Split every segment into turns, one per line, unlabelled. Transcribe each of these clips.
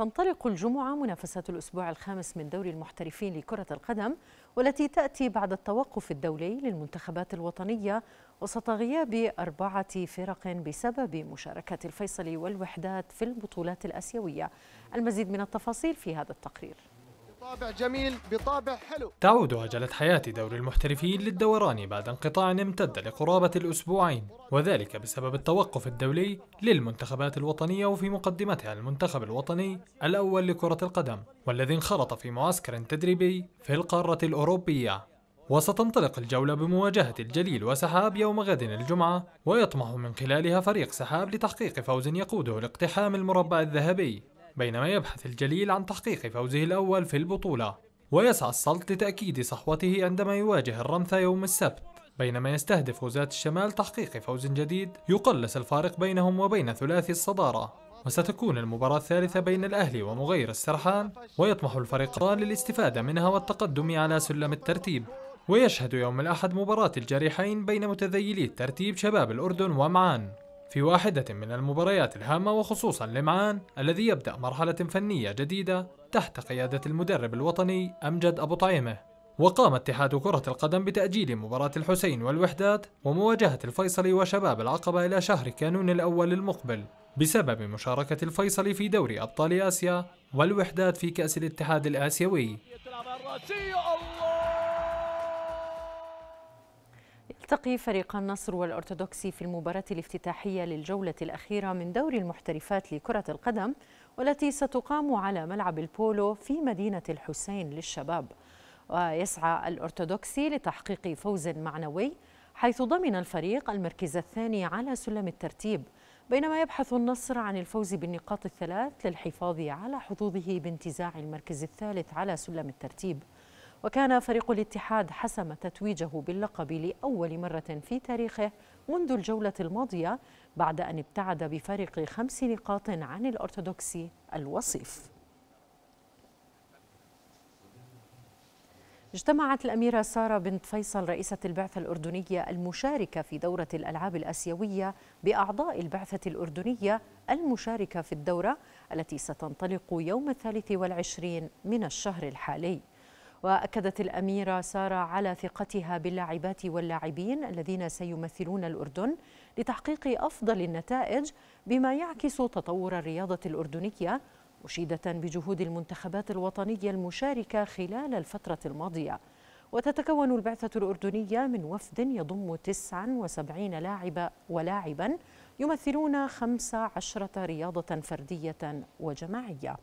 تنطلق الجمعة منافسة الأسبوع الخامس من دوري المحترفين لكرة القدم والتي تأتي بعد التوقف الدولي للمنتخبات الوطنية وسط غياب أربعة فرق بسبب مشاركة الفيصل والوحدات في البطولات الآسيوية المزيد من التفاصيل في هذا التقرير بطابع
جميل بطابع حلو تعود عجلة حياة دوري المحترفين للدوران بعد انقطاع امتد لقرابة الأسبوعين وذلك بسبب التوقف الدولي للمنتخبات الوطنية وفي مقدمتها المنتخب الوطني الأول لكرة القدم والذي انخرط في معسكر تدريبي في القارة الأوروبية وستنطلق الجولة بمواجهة الجليل وسحاب يوم غد الجمعة ويطمح من خلالها فريق سحاب لتحقيق فوز يقوده لاقتحام المربع الذهبي بينما يبحث الجليل عن تحقيق فوزه الأول في البطولة ويسعى السلط لتأكيد صحوته عندما يواجه الرمثة يوم السبت بينما يستهدف غزاة الشمال تحقيق فوز جديد يقلص الفارق بينهم وبين ثلاثي الصدارة وستكون المباراة الثالثة بين الأهلي ومغير السرحان ويطمح الفريقان للاستفادة منها والتقدم على سلم الترتيب ويشهد يوم الأحد مباراة الجريحين بين متذيلي الترتيب شباب الأردن ومعان في واحدة من المباريات الهامة وخصوصا لمعان الذي يبدأ مرحلة فنية جديدة تحت قيادة المدرب الوطني أمجد أبو طعيمة وقام اتحاد كرة القدم بتأجيل مباراة الحسين والوحدات ومواجهة الفيصلي وشباب العقبة إلى شهر كانون الأول المقبل بسبب مشاركة الفيصلي في دوري أبطال آسيا والوحدات في كأس الاتحاد الآسيوي
التقي فريق النصر والأرثوذكسي في المباراة الافتتاحية للجولة الأخيرة من دوري المحترفات لكرة القدم والتي ستقام على ملعب البولو في مدينة الحسين للشباب ويسعى الأرثوذكسي لتحقيق فوز معنوي حيث ضمن الفريق المركز الثاني على سلم الترتيب بينما يبحث النصر عن الفوز بالنقاط الثلاث للحفاظ على حظوظه بانتزاع المركز الثالث على سلم الترتيب وكان فريق الاتحاد حسم تتويجه باللقب لأول مرة في تاريخه منذ الجولة الماضية بعد أن ابتعد بفارق خمس نقاط عن الأرثوذكسي الوصيف اجتمعت الأميرة سارة بنت فيصل رئيسة البعثة الأردنية المشاركة في دورة الألعاب الآسيوية بأعضاء البعثة الأردنية المشاركة في الدورة التي ستنطلق يوم الثالث والعشرين من الشهر الحالي وأكدت الأميرة سارة على ثقتها باللاعبات واللاعبين الذين سيمثلون الأردن لتحقيق أفضل النتائج بما يعكس تطور الرياضة الأردنية مشيدة بجهود المنتخبات الوطنية المشاركة خلال الفترة الماضية وتتكون البعثة الأردنية من وفد يضم 79 لاعب ولاعبا يمثلون 15 رياضة فردية وجماعية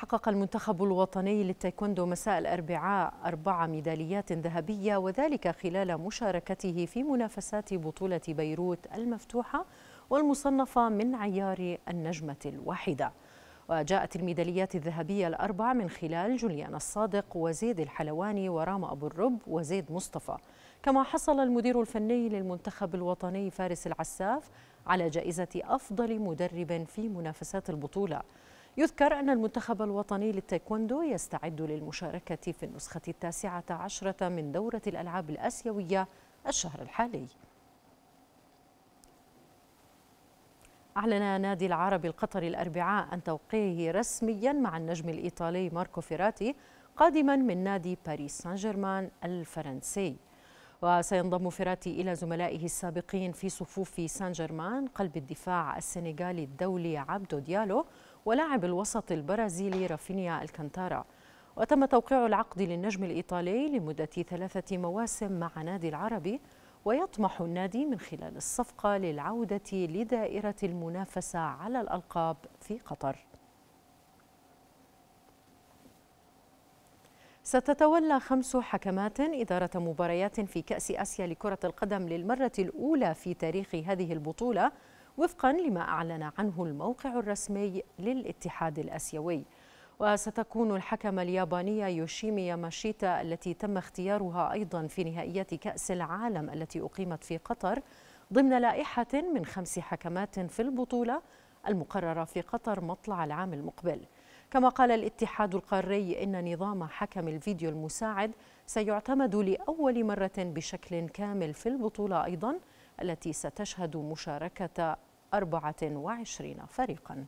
حقق المنتخب الوطني للتايكوندو مساء الأربعاء أربع ميداليات ذهبية وذلك خلال مشاركته في منافسات بطولة بيروت المفتوحة والمصنفة من عيار النجمة الواحدة وجاءت الميداليات الذهبية الأربع من خلال جوليان الصادق وزيد الحلواني ورام أبو الرب وزيد مصطفى كما حصل المدير الفني للمنتخب الوطني فارس العساف على جائزة أفضل مدرب في منافسات البطولة يذكر أن المنتخب الوطني للتايكوندو يستعد للمشاركة في النسخة التاسعة عشرة من دورة الألعاب الآسيوية الشهر الحالي أعلن نادي العربي القطري الأربعاء عن توقيعه رسميا مع النجم الإيطالي ماركو فيراتي قادما من نادي باريس سان جيرمان الفرنسي وسينضم فيراتي إلى زملائه السابقين في صفوف سان جيرمان قلب الدفاع السنغالي الدولي عبدو ديالو ولاعب الوسط البرازيلي رافينيا الكانتارا وتم توقيع العقد للنجم الإيطالي لمدة ثلاثة مواسم مع نادي العربي ويطمح النادي من خلال الصفقة للعودة لدائرة المنافسة على الألقاب في قطر ستتولى خمس حكمات إدارة مباريات في كأس آسيا لكرة القدم للمرة الأولى في تاريخ هذه البطولة وفقا لما أعلن عنه الموقع الرسمي للاتحاد الأسيوي وستكون الحكمة اليابانية يوشيمي ياماشيتا التي تم اختيارها أيضا في نهائيات كأس العالم التي أقيمت في قطر ضمن لائحة من خمس حكمات في البطولة المقررة في قطر مطلع العام المقبل كما قال الاتحاد القاري إن نظام حكم الفيديو المساعد سيعتمد لأول مرة بشكل كامل في البطولة أيضا التي ستشهد مشاركة 24 فريقاً